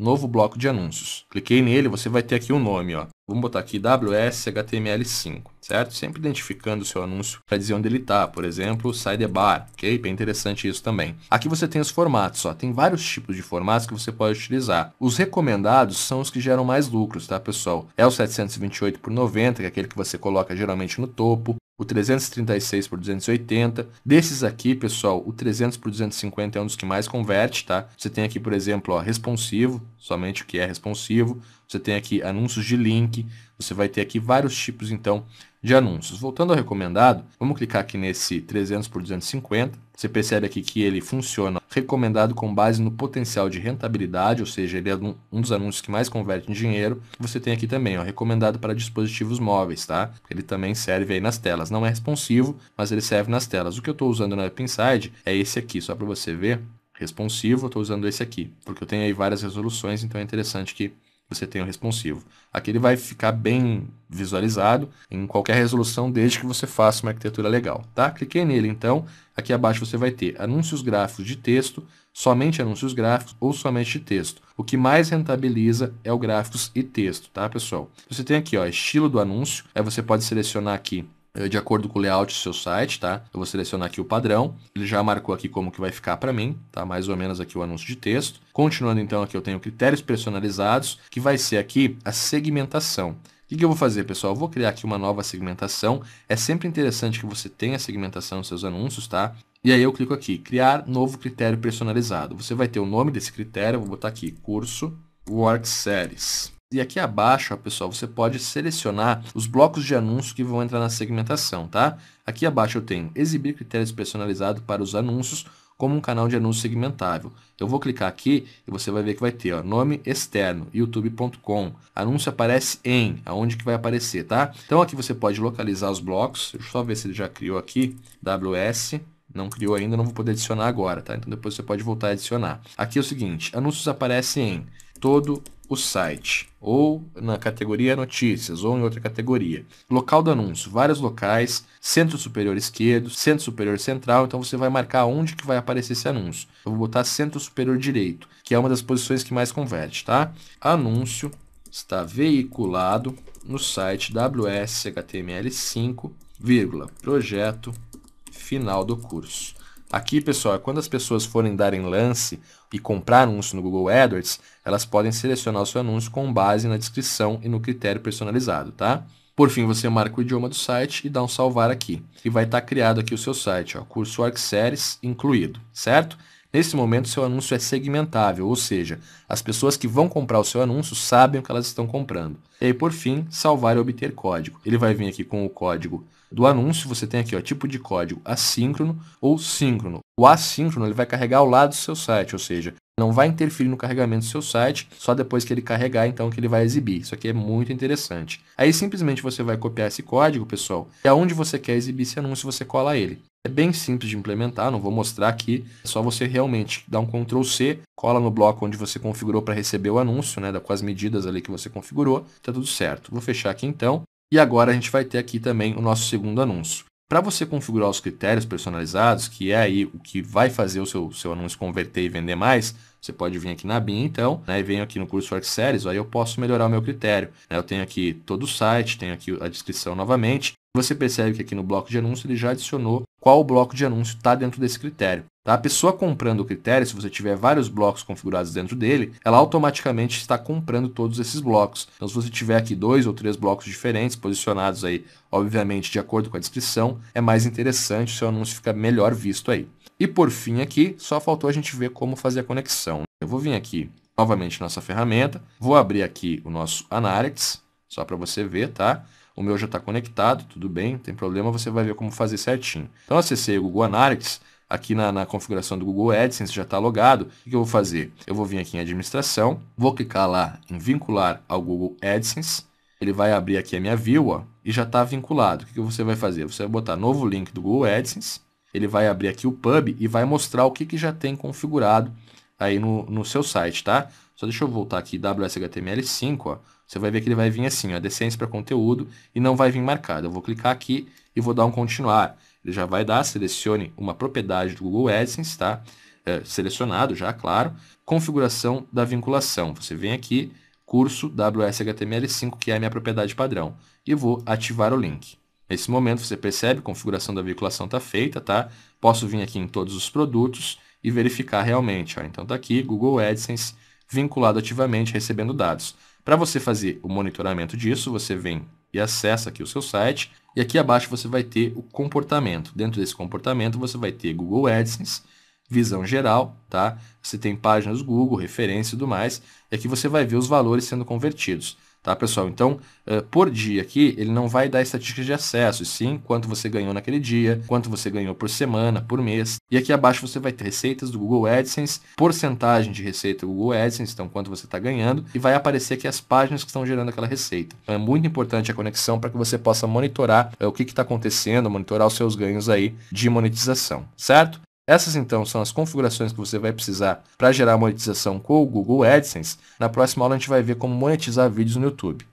novo bloco de anúncios. Cliquei nele, você vai ter aqui o um nome, ó. Vamos botar aqui wshtml 5 certo? Sempre identificando o seu anúncio para dizer onde ele está, por exemplo, sidebar, ok? Bem interessante isso também. Aqui você tem os formatos, ó. Tem vários tipos de formatos que você pode utilizar. Os recomendados são os que geram mais lucros, tá, pessoal? É o 728 por 90, que é aquele que você coloca geralmente no topo o 336 por 280. Desses aqui, pessoal, o 300 por 250 é um dos que mais converte, tá? Você tem aqui, por exemplo, ó, responsivo, somente o que é responsivo. Você tem aqui anúncios de link, você vai ter aqui vários tipos, então, de anúncios. Voltando ao recomendado, vamos clicar aqui nesse 300 por 250. Você percebe aqui que ele funciona recomendado com base no potencial de rentabilidade, ou seja, ele é um dos anúncios que mais converte em dinheiro. Você tem aqui também, ó, recomendado para dispositivos móveis, tá? Ele também serve aí nas telas. Não é responsivo, mas ele serve nas telas. O que eu estou usando no App Inside é esse aqui, só para você ver. Responsivo, eu estou usando esse aqui, porque eu tenho aí várias resoluções, então é interessante que você tem o responsivo. Aqui ele vai ficar bem visualizado em qualquer resolução desde que você faça uma arquitetura legal, tá? Cliquei nele então, aqui abaixo você vai ter anúncios gráficos de texto, somente anúncios gráficos ou somente de texto. O que mais rentabiliza é o gráficos e texto, tá pessoal? Você tem aqui ó, estilo do anúncio, aí você pode selecionar aqui eh, de acordo com o layout do seu site, tá? Eu vou selecionar aqui o padrão. Ele já marcou aqui como que vai ficar para mim, tá? Mais ou menos aqui o anúncio de texto. Continuando então aqui eu tenho critérios personalizados, que vai ser aqui a segmentação. O que, que eu vou fazer, pessoal? Eu vou criar aqui uma nova segmentação. É sempre interessante que você tenha segmentação nos seus anúncios, tá? E aí eu clico aqui, criar novo critério personalizado. Você vai ter o nome desse critério, eu vou botar aqui, curso Work Series. E aqui abaixo, ó, pessoal, você pode selecionar os blocos de anúncio que vão entrar na segmentação, tá? Aqui abaixo eu tenho exibir critérios personalizados para os anúncios como um canal de anúncio segmentável. Eu vou clicar aqui e você vai ver que vai ter ó, nome externo, youtube.com. Anúncio aparece em, aonde que vai aparecer, tá? Então aqui você pode localizar os blocos. Deixa eu só ver se ele já criou aqui, WS. Não criou ainda, não vou poder adicionar agora, tá? Então depois você pode voltar a adicionar. Aqui é o seguinte, anúncios aparecem em todo o site, ou na categoria notícias, ou em outra categoria. Local do anúncio, vários locais, centro superior esquerdo, centro superior central, então você vai marcar onde que vai aparecer esse anúncio. Eu vou botar centro superior direito, que é uma das posições que mais converte, tá? Anúncio está veiculado no site WSHTML5, projeto final do curso. Aqui, pessoal, quando as pessoas forem darem lance e comprar anúncio no Google AdWords, elas podem selecionar o seu anúncio com base na descrição e no critério personalizado, tá? Por fim, você marca o idioma do site e dá um salvar aqui. E vai estar tá criado aqui o seu site, ó, curso WorkSeries incluído, certo? Nesse momento, seu anúncio é segmentável, ou seja, as pessoas que vão comprar o seu anúncio sabem o que elas estão comprando. E aí, por fim, salvar e obter código. Ele vai vir aqui com o código do anúncio, você tem aqui o tipo de código assíncrono ou síncrono. O assíncrono ele vai carregar ao lado do seu site, ou seja, não vai interferir no carregamento do seu site, só depois que ele carregar, então, que ele vai exibir. Isso aqui é muito interessante. Aí simplesmente você vai copiar esse código, pessoal, e aonde você quer exibir esse anúncio, você cola ele. É bem simples de implementar, não vou mostrar aqui. É só você realmente dar um Ctrl C, cola no bloco onde você configurou para receber o anúncio, né, com as medidas ali que você configurou, tá tudo certo. Vou fechar aqui então. E agora a gente vai ter aqui também o nosso segundo anúncio. Para você configurar os critérios personalizados, que é aí o que vai fazer o seu, seu anúncio converter e vender mais, você pode vir aqui na BIM então, né, e venho aqui no curso Work Series, aí eu posso melhorar o meu critério. Né? Eu tenho aqui todo o site, tenho aqui a descrição novamente, você percebe que aqui no bloco de anúncio ele já adicionou qual bloco de anúncio está dentro desse critério. Tá? A pessoa comprando o critério, se você tiver vários blocos configurados dentro dele, ela automaticamente está comprando todos esses blocos. Então, se você tiver aqui dois ou três blocos diferentes, posicionados aí, obviamente, de acordo com a descrição, é mais interessante, o seu anúncio fica melhor visto aí. E por fim aqui, só faltou a gente ver como fazer a conexão. Eu vou vir aqui novamente nossa ferramenta, vou abrir aqui o nosso Analytics, só para você ver, tá? O meu já está conectado, tudo bem, não tem problema, você vai ver como fazer certinho. Então acessei o Google Analytics, aqui na, na, configuração do Google AdSense já está logado. O que eu vou fazer? Eu vou vir aqui em administração, vou clicar lá em vincular ao Google AdSense. Ele vai abrir aqui a minha view ó, e já está vinculado. O que, que você vai fazer? Você vai botar novo link do Google AdSense. Ele vai abrir aqui o Pub e vai mostrar o que, que já tem configurado aí no, no seu site, tá? Só deixa eu voltar aqui, WSHTML5, ó. Você vai ver que ele vai vir assim, ó, decência para conteúdo e não vai vir marcado. Eu vou clicar aqui e vou dar um continuar. Ele já vai dar, selecione uma propriedade do Google AdSense, tá? É, selecionado já, claro. Configuração da vinculação. Você vem aqui, curso WSHTML5, que é a minha propriedade padrão. E vou ativar o link. Nesse momento, você percebe, configuração da vinculação está feita, tá? Posso vir aqui em todos os produtos e verificar realmente. Ó. Então está aqui Google AdSense vinculado ativamente recebendo dados. Para você fazer o monitoramento disso, você vem e acessa aqui o seu site e aqui abaixo você vai ter o comportamento. Dentro desse comportamento você vai ter Google AdSense, visão geral, tá? Você tem páginas Google, referência e tudo mais. E aqui você vai ver os valores sendo convertidos tá, pessoal? Então, uh, por dia aqui, ele não vai dar estatísticas de acesso, e sim quanto você ganhou naquele dia, quanto você ganhou por semana, por mês. E aqui abaixo você vai ter receitas do Google AdSense, porcentagem de receita do Google AdSense, então quanto você está ganhando, e vai aparecer aqui as páginas que estão gerando aquela receita. Então, é muito importante a conexão para que você possa monitorar uh, o que está acontecendo, monitorar os seus ganhos aí de monetização, certo? Essas então são as configurações que você vai precisar para gerar monetização com o Google AdSense. Na próxima aula a gente vai ver como monetizar vídeos no YouTube.